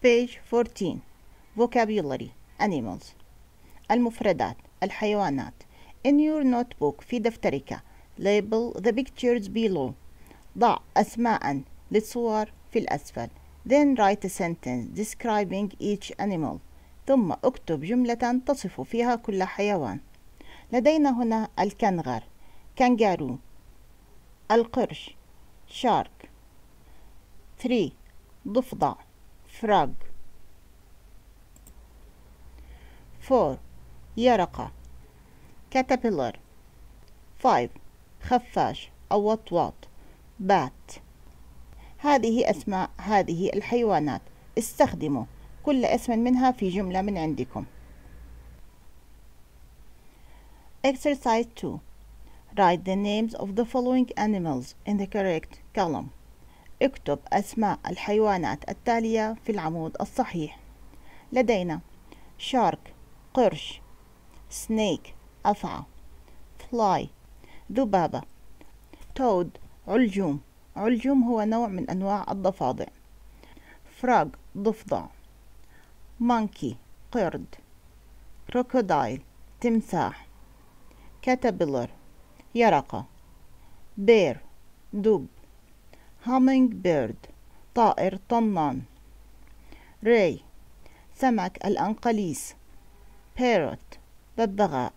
page 14 vocabulary animals المفردات الحيوانات in your notebook في دفترك label the pictures below ضع أسماء للصور في الأسفل then write a sentence describing each animal ثم اكتب جملة تصف فيها كل حيوان لدينا هنا الكنغر كنغارو القرش شارك 3 ضفدع frog 4 يرقة caterpillar 5 خفاش أو وطواط bat هذه أسماء هذه الحيوانات استخدموا كل اسم منها في جملة من عندكم Exercise 2 Write the names of the following animals in the correct column اكتب أسماء الحيوانات التالية في العمود الصحيح لدينا شارك قرش سنيك أفعى فلاي ذبابة تود علجوم علجوم هو نوع من أنواع الضفادع فراغ ضفدع مانكي قرد كروكودايل تمساح كاتابيلر يرقة بير دب هامينج بيرد طائر طنان ري سمك الأنقليس بيروت ببغاء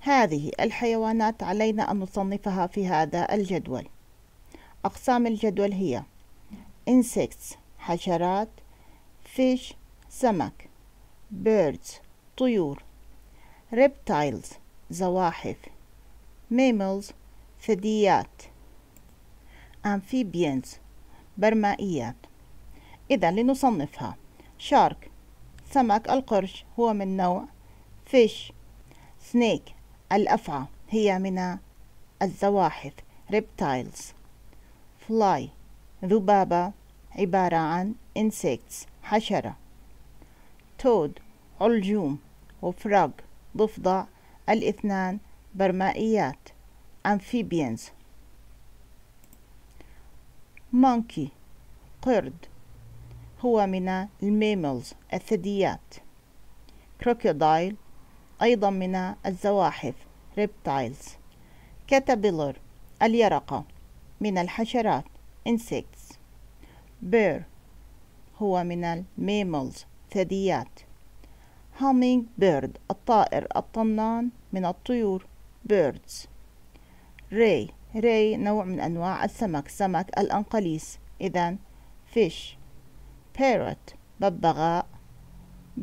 هذه الحيوانات علينا أن نصنفها في هذا الجدول أقسام الجدول هي insects حشرات fish سمك birds طيور reptiles زواحف mammals ثدييات amphibians برمائيات إذا لنصنفها shark سمك القرش هو من نوع fish snake الأفعى هي من الزواحف reptiles fly ذبابة عبارة عن insects حشرة toad علجوم frog ضفدع الاثنان برمائيات amphibians مونكي قرد هو من الميملز الثدييات كروكودايل أيضا من الزواحف ريبتايلز كاتابيلر اليرقة من الحشرات insects بير هو من الميملز ثدييات هامينج بيرد الطائر الطنان من الطيور birds ري ري نوع من أنواع السمك سمك الأنقليس إذا fish parrot ببغاء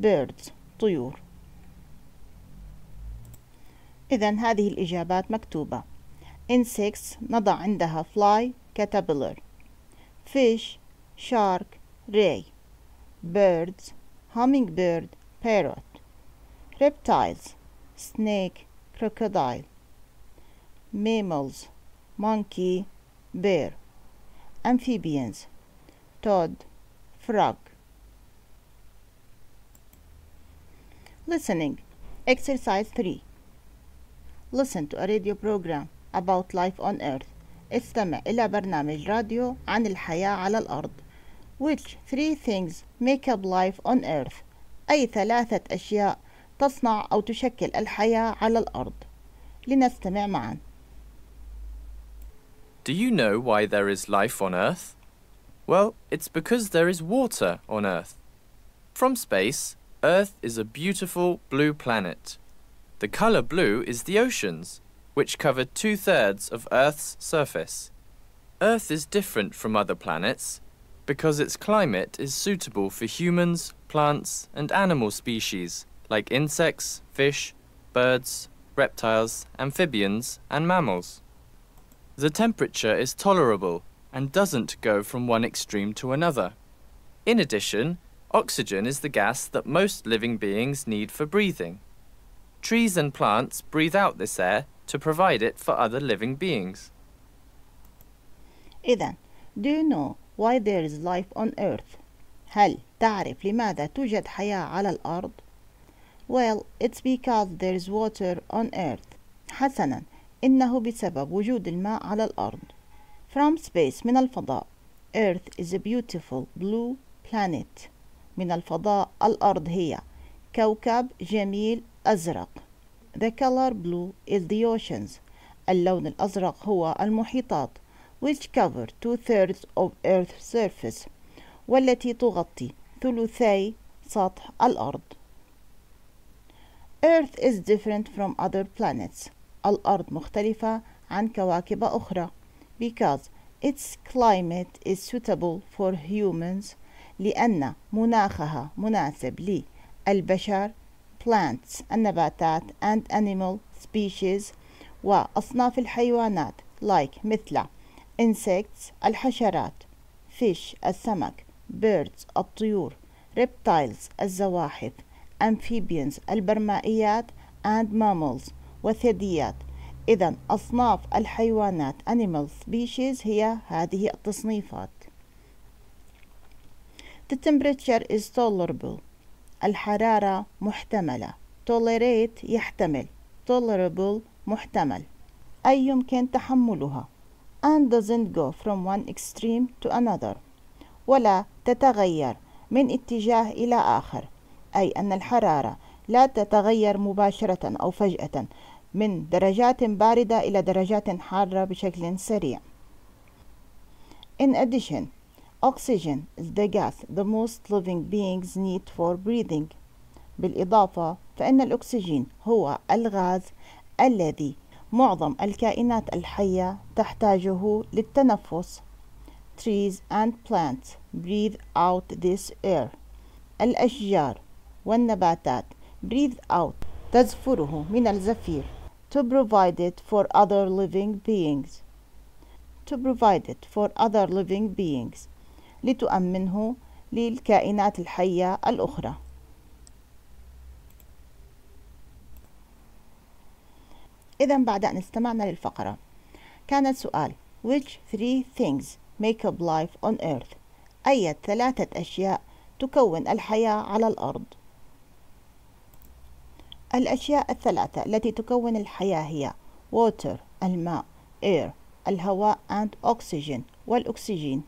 birds طيور إذا هذه الإجابات مكتوبة insects نضع عندها fly caterpillar fish shark ray birds hummingbird parrot reptiles snake crocodile mammals monkey bear amphibians toad frog listening exercise 3 listen to a radio program about life on earth استمع إلى برنامج راديو عن الحياة على الأرض which three things make up life on earth أي ثلاثة أشياء تصنع أو تشكل الحياة على الأرض لنستمع معاً Do you know why there is life on Earth? Well, it's because there is water on Earth. From space, Earth is a beautiful blue planet. The colour blue is the oceans, which cover two thirds of Earth's surface. Earth is different from other planets because its climate is suitable for humans, plants, and animal species like insects, fish, birds, reptiles, amphibians, and mammals. The temperature is tolerable and doesn't go from one extreme to another. In addition, oxygen is the gas that most living beings need for breathing. Trees and plants breathe out this air to provide it for other living beings. إذا, do you know why there is life on Earth? هل تعرف لماذا توجد حياة على الأرض? Well, it's because there is water on Earth. حسنا, إنه بسبب وجود الماء على الأرض from space من الفضاء Earth is a beautiful blue planet من الفضاء الأرض هي كوكب جميل أزرق The color blue is the oceans اللون الأزرق هو المحيطات which cover two thirds of Earth's surface والتي تغطي ثلثي سطح الأرض Earth is different from other planets الأرض مختلفة عن كواكب أخرى because its climate is suitable for humans لأن مناخها مناسب للبشر plants النباتات and animal species وأصناف الحيوانات like مثل insects الحشرات fish السمك birds الطيور reptiles الزواحف amphibians البرمائيات and mammals وثدييات إذا أصناف الحيوانات animal species هي هذه التصنيفات The temperature is tolerable الحرارة محتملة tolerate يحتمل tolerable محتمل أي يمكن تحملها and doesn't go from one extreme to another ولا تتغير من اتجاه إلى آخر أي أن الحرارة لا تتغير مباشرة أو فجأة من درجات باردة إلى درجات حارة بشكل سريع. In addition, oxygen is the gas the most living beings need for breathing. بالإضافة فإن الأكسجين هو الغاز الذي معظم الكائنات الحية تحتاجه للتنفس. Trees and plants breathe out this air. الأشجار والنباتات breathe out تزفره من الزفير to provide it for other living beings to provide it for other living beings لتؤمنه للكائنات الحية الأخرى إذا بعد أن استمعنا للفقرة كان السؤال Which three things make up life on earth؟ أي ثلاثة أشياء تكون الحياة على الأرض الأشياء الثلاثة التي تكون الحياة هي water الماء air الهواء and oxygen والأكسجين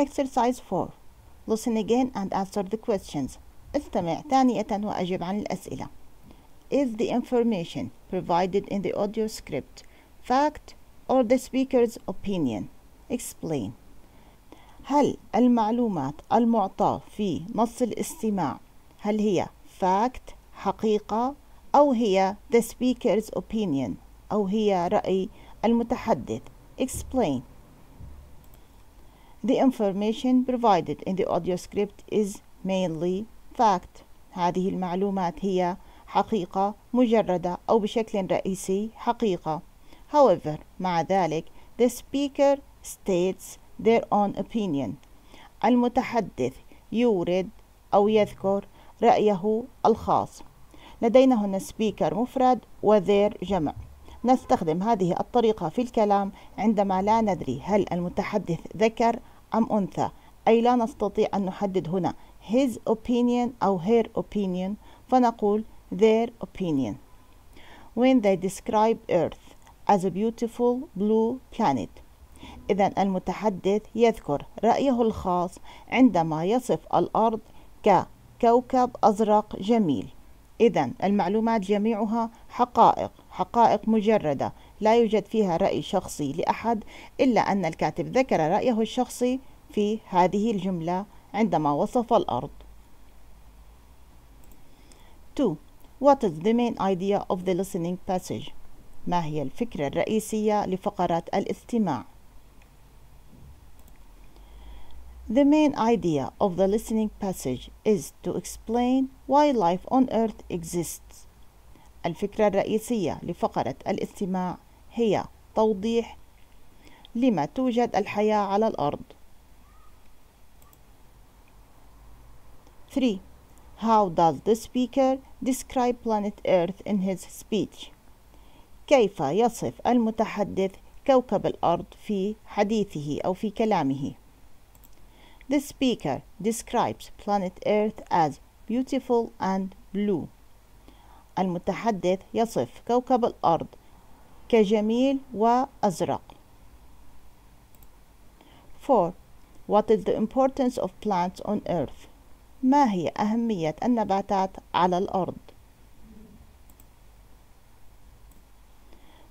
Exercise 4 Listen again and answer the questions استمع ثانية وأجب عن الأسئلة Is the information provided in the audio script fact or the speaker's opinion? Explain هل المعلومات المعطاة في نص الاستماع هل هي fact حقيقة أو هي the speaker's opinion أو هي رأي المتحدث explain The information provided in the audio script is mainly fact هذه المعلومات هي حقيقة مجردة أو بشكل رئيسي حقيقة However مع ذلك the speaker states their own opinion المتحدث يورد أو يذكر رأيه الخاص لدينا هنا سبيكر مفرد وذير جمع نستخدم هذه الطريقة في الكلام عندما لا ندري هل المتحدث ذكر أم أنثى أي لا نستطيع أن نحدد هنا his opinion أو her opinion فنقول their opinion when they describe earth as a beautiful blue planet إذا المتحدث يذكر رأيه الخاص عندما يصف الأرض ك كوكب أزرق جميل إذا المعلومات جميعها حقائق حقائق مجردة لا يوجد فيها رأي شخصي لأحد إلا أن الكاتب ذكر رأيه الشخصي في هذه الجملة عندما وصف الأرض 2. What is the main idea of the listening passage؟ ما هي الفكرة الرئيسية لفقرات الاستماع؟ The main idea of the listening passage is to explain why life on earth exists. الفكرة الرئيسية لفقرة الاستماع هي توضيح لما توجد الحياة على الأرض. 3. How does the speaker describe planet Earth in his speech? كيف يصف المتحدث كوكب الأرض في حديثه أو في كلامه؟ The speaker describes planet Earth as beautiful and blue. المتحدث يصف كوكب الأرض كجميل وأزرق. 4. What is the importance of plants on Earth? ما هي أهمية النباتات على الأرض؟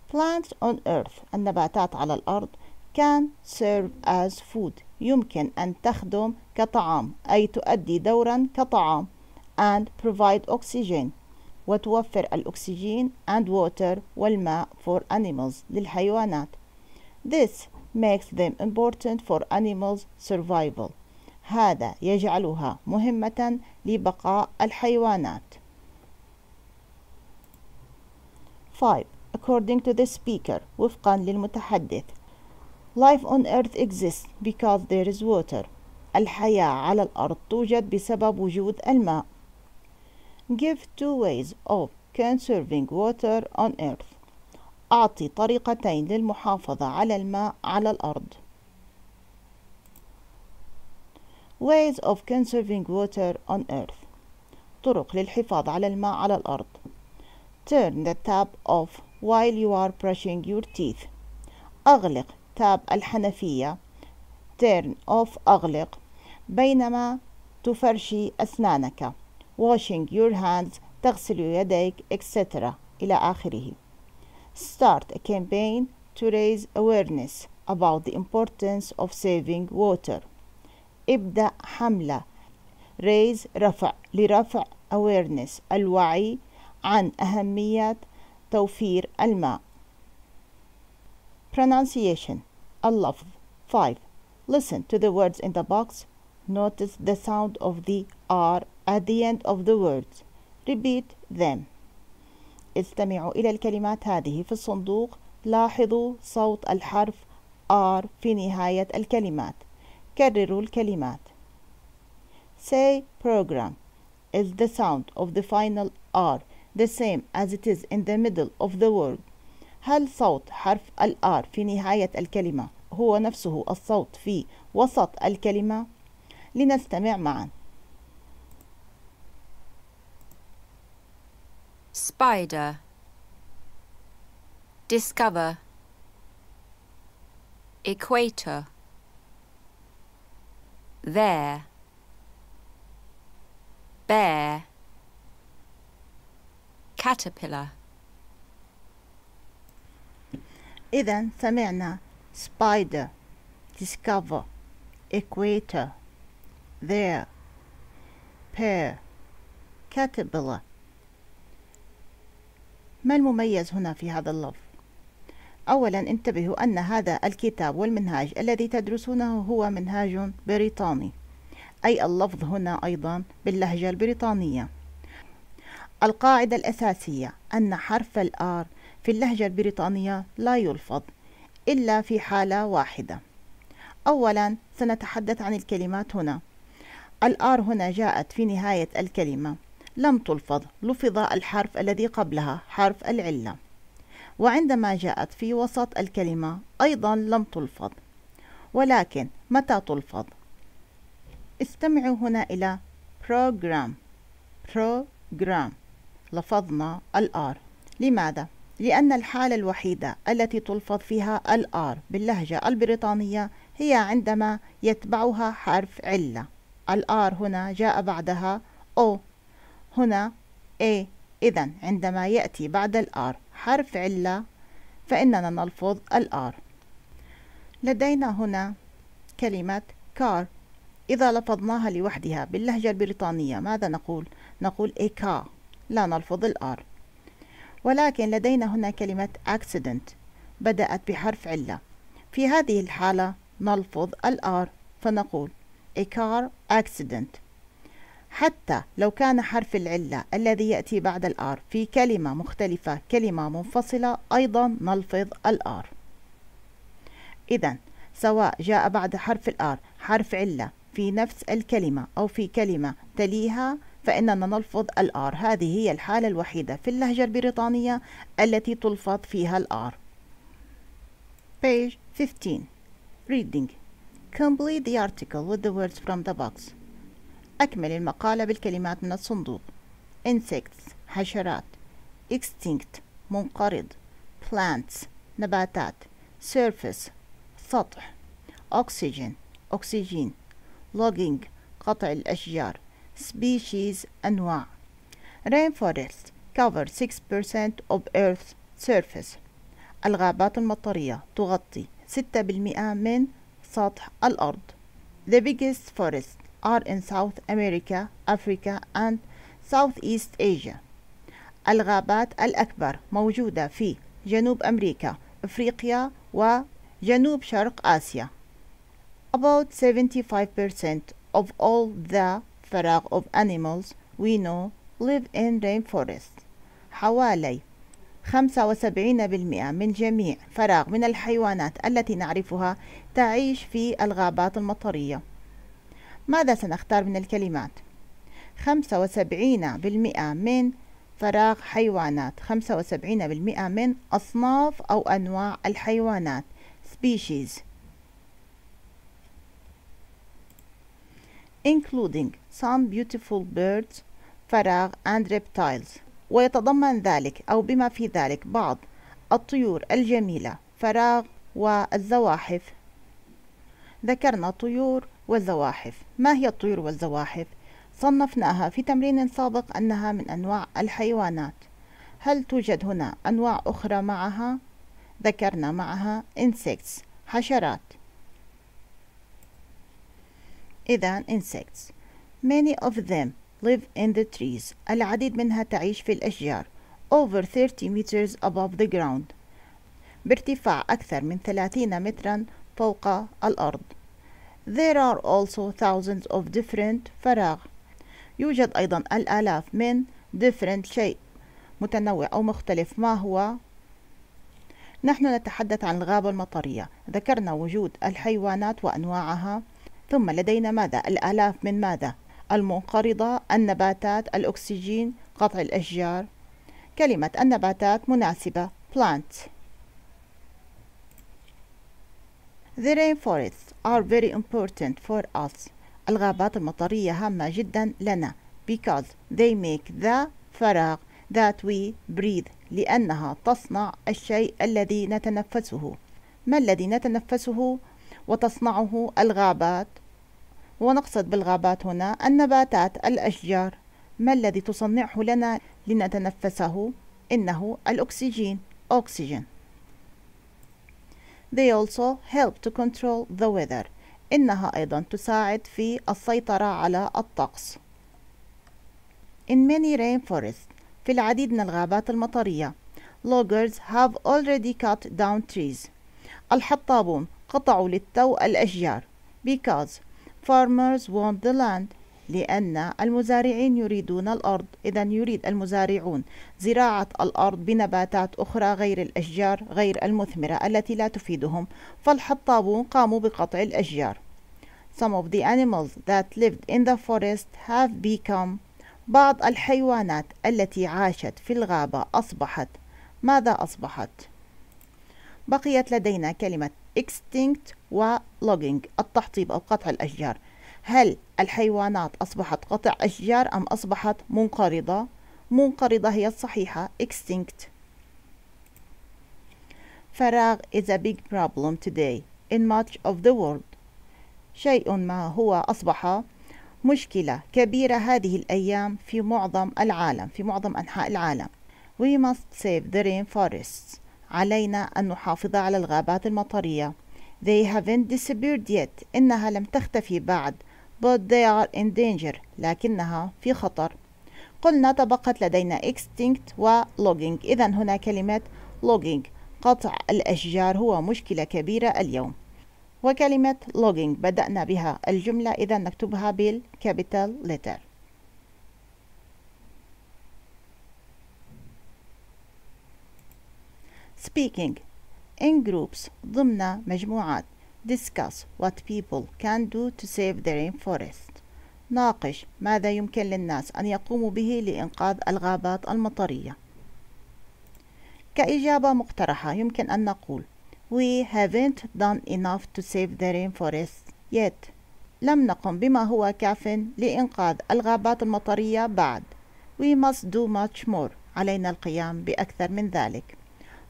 Plants on Earth النباتات على الأرض can serve as food يمكن أن تخدم كطعام أي تؤدي دورا كطعام and provide oxygen وتوفر الأكسجين and water والماء for animals للحيوانات This makes them important for animals survival هذا يجعلها مهمة لبقاء الحيوانات 5. According to the speaker وفقا للمتحدث Life on earth exists because there is water الحياة على الأرض توجد بسبب وجود الماء Give two ways of conserving water on earth أعطي طريقتين للمحافظة على الماء على الأرض Ways of conserving water on earth طرق للحفاظ على الماء على الأرض Turn the tap off while you are brushing your teeth أغلق تاب الحنفية turn off أغلق بينما تفرشي أسنانك washing your hands تغسل يديك etc إلى آخره start a campaign to raise awareness about the importance of saving water ابدأ حملة raise رفع لرفع awareness الوعي عن أهمية توفير الماء Pronunciation Allah. 5. Listen to the words in the box. Notice the sound of the R at the end of the words. Repeat them. استمعوا إلى الكلمات هذه في الصندوق. لاحظوا صوت الحرف R في نهاية الكلمات. كرروا الكلمات. Say program. Is the sound of the final R the same as it is in the middle of the word? هل صوت حرف الآر في نهاية الكلمة هو نفسه الصوت في وسط الكلمة؟ لنستمع معا spider discover equator there bear caterpillar إذا سمعنا spider discover equator there pear caterpillar ما المميز هنا في هذا اللفظ؟ أولا انتبهوا أن هذا الكتاب والمنهاج الذي تدرسونه هو منهاج بريطاني أي اللفظ هنا أيضا باللهجة البريطانية القاعدة الأساسية أن حرف الآر في اللهجة البريطانية لا يلفظ إلا في حالة واحدة أولا سنتحدث عن الكلمات هنا الآر هنا جاءت في نهاية الكلمة لم تلفظ لفظ الحرف الذي قبلها حرف العلة وعندما جاءت في وسط الكلمة أيضا لم تلفظ ولكن متى تلفظ استمعوا هنا إلى program program لفظنا الآر لماذا؟ لأن الحالة الوحيدة التي تلفظ فيها الآر باللهجة البريطانية هي عندما يتبعها حرف علة الآر هنا جاء بعدها أو هنا A إذا عندما يأتي بعد الآر حرف علة فإننا نلفظ الآر لدينا هنا كلمة كار إذا لفظناها لوحدها باللهجة البريطانية ماذا نقول؟ نقول إيكا لا نلفظ الآر ولكن لدينا هنا كلمة accident بدأت بحرف علة في هذه الحالة نلفظ الآر فنقول a car accident حتى لو كان حرف العلة الذي يأتي بعد الآر في كلمة مختلفة كلمة منفصلة أيضا نلفظ الآر إذا سواء جاء بعد حرف الآر حرف علة في نفس الكلمة أو في كلمة تليها فإننا نلفظ الآر هذه هي الحالة الوحيدة في اللهجة البريطانية التي تلفظ فيها الآر page 15 reading complete the article with the words from the box أكمل المقالة بالكلمات من الصندوق insects حشرات extinct منقرض plants نباتات surface سطح oxygen أكسجين logging قطع الأشجار species أنواع rainforest cover 6% of earth's surface الغابات المطرية تغطي 6% من سطح الأرض The biggest forests are in South America, Africa and Southeast Asia الغابات الأكبر موجودة في جنوب أمريكا أفريقيا وجنوب شرق آسيا About 75% of all the فراغ of animals we know live in rainforest حوالي 75% من جميع فراغ من الحيوانات التي نعرفها تعيش في الغابات المطرية ماذا سنختار من الكلمات؟ 75% من فراغ حيوانات 75% من أصناف أو أنواع الحيوانات species including some beautiful birds فراغ and reptiles ويتضمن ذلك أو بما في ذلك بعض الطيور الجميلة فراغ والزواحف ذكرنا طيور والزواحف ما هي الطيور والزواحف؟ صنفناها في تمرين سابق أنها من أنواع الحيوانات هل توجد هنا أنواع أخرى معها؟ ذكرنا معها insects حشرات إذا insects many of them live in the trees العديد منها تعيش في الأشجار over 30 meters above the ground بارتفاع أكثر من 30 مترا فوق الأرض There are also thousands of different فراغ يوجد أيضا الآلاف من different شيء متنوع أو مختلف ما هو نحن نتحدث عن الغابة المطرية ذكرنا وجود الحيوانات وأنواعها ثم لدينا ماذا الآلاف من ماذا المنقرضة النباتات الأكسجين قطع الأشجار كلمة النباتات مناسبة plant The rainforests are very important for us الغابات المطرية هامة جدا لنا because they make the فراغ that we breathe لأنها تصنع الشيء الذي نتنفسه ما الذي نتنفسه وتصنعه الغابات ونقصد بالغابات هنا النباتات الأشجار ما الذي تصنعه لنا لنتنفسه إنه الأكسجين اوكسجين They also help to control the weather إنها أيضا تساعد في السيطرة على الطقس In many rainforests في العديد من الغابات المطرية loggers have already cut down trees الحطابون قطعوا للتو الأشجار because farmers want the land لأن المزارعين يريدون الأرض إذا يريد المزارعون زراعة الأرض بنباتات أخرى غير الأشجار غير المثمرة التي لا تفيدهم فالحطابون قاموا بقطع الأشجار Some of the animals that lived in the forest have become بعض الحيوانات التي عاشت في الغابة أصبحت ماذا أصبحت؟ بقيت لدينا كلمة extinct ولوجينج التحطيب أو قطع الأشجار هل الحيوانات أصبحت قطع أشجار أم أصبحت منقرضة؟ منقرضة هي الصحيحة extinct فراغ is a big problem today in much of the world شيء ما هو أصبح مشكلة كبيرة هذه الأيام في معظم العالم في معظم أنحاء العالم We must save the rainforests علينا أن نحافظ على الغابات المطرية. They haven't disappeared yet. إنها لم تختفي بعد. But they are in danger. لكنها في خطر. قلنا تبقت لدينا extinct و logging. إذا هنا كلمة logging. قطع الأشجار هو مشكلة كبيرة اليوم. وكلمة logging بدأنا بها الجملة إذا نكتبها بالكابيتال letter. speaking in groups ضمن مجموعات discuss what people can do to save the rainforest ناقش ماذا يمكن للناس أن يقوموا به لإنقاذ الغابات المطرية كإجابة مقترحة يمكن أن نقول We haven't done enough to save the rainforest yet لم نقم بما هو كاف لإنقاذ الغابات المطرية بعد We must do much more علينا القيام بأكثر من ذلك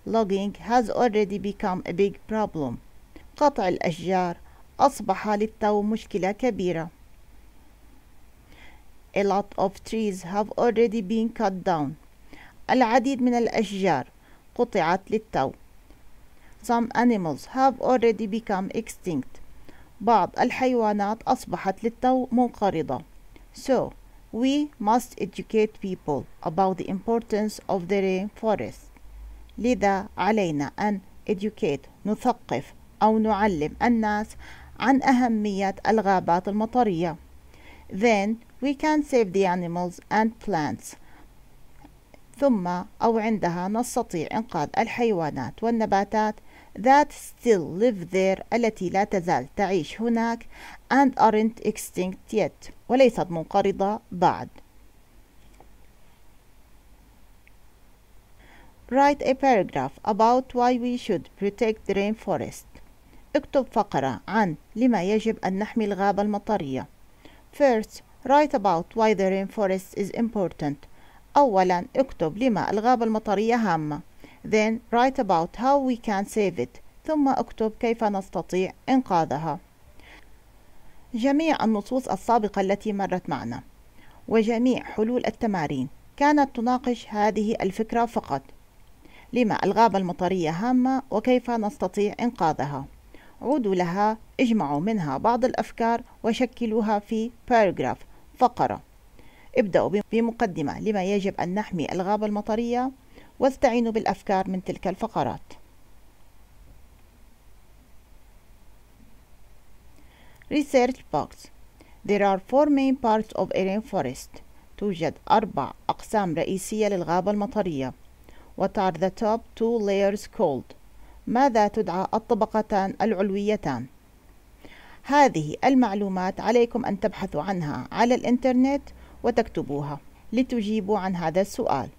logging has already become a big problem قطع الأشجار أصبح للتو مشكلة كبيرة A lot of trees have already been cut down العديد من الأشجار قطعت للتو Some animals have already become extinct بعض الحيوانات أصبحت للتو منقرضة So we must educate people about the importance of the rainforest لذا علينا أن educate نثقف أو نعلم الناس عن أهمية الغابات المطرية then we can save the animals and plants ثم أو عندها نستطيع إنقاذ الحيوانات والنباتات that still live there التي لا تزال تعيش هناك and aren't extinct yet وليست منقرضة بعد write a paragraph about why we should protect the rainforest اكتب فقرة عن لما يجب أن نحمي الغابة المطرية First, write about why the rainforest is important أولا اكتب لما الغابة المطرية هامة Then write about how we can save it ثم اكتب كيف نستطيع إنقاذها جميع النصوص السابقة التي مرت معنا وجميع حلول التمارين كانت تناقش هذه الفكرة فقط لما الغابة المطرية هامة وكيف نستطيع إنقاذها عودوا لها اجمعوا منها بعض الأفكار وشكلوها في باراجراف فقرة ابدأوا بمقدمة لما يجب أن نحمي الغابة المطرية واستعينوا بالأفكار من تلك الفقرات Research Box There are four main parts of a rainforest توجد أربع أقسام رئيسية للغابة المطرية What are the top two layers called? ماذا تدعى الطبقتان العلويتان؟ هذه المعلومات عليكم أن تبحثوا عنها على الإنترنت وتكتبوها لتجيبوا عن هذا السؤال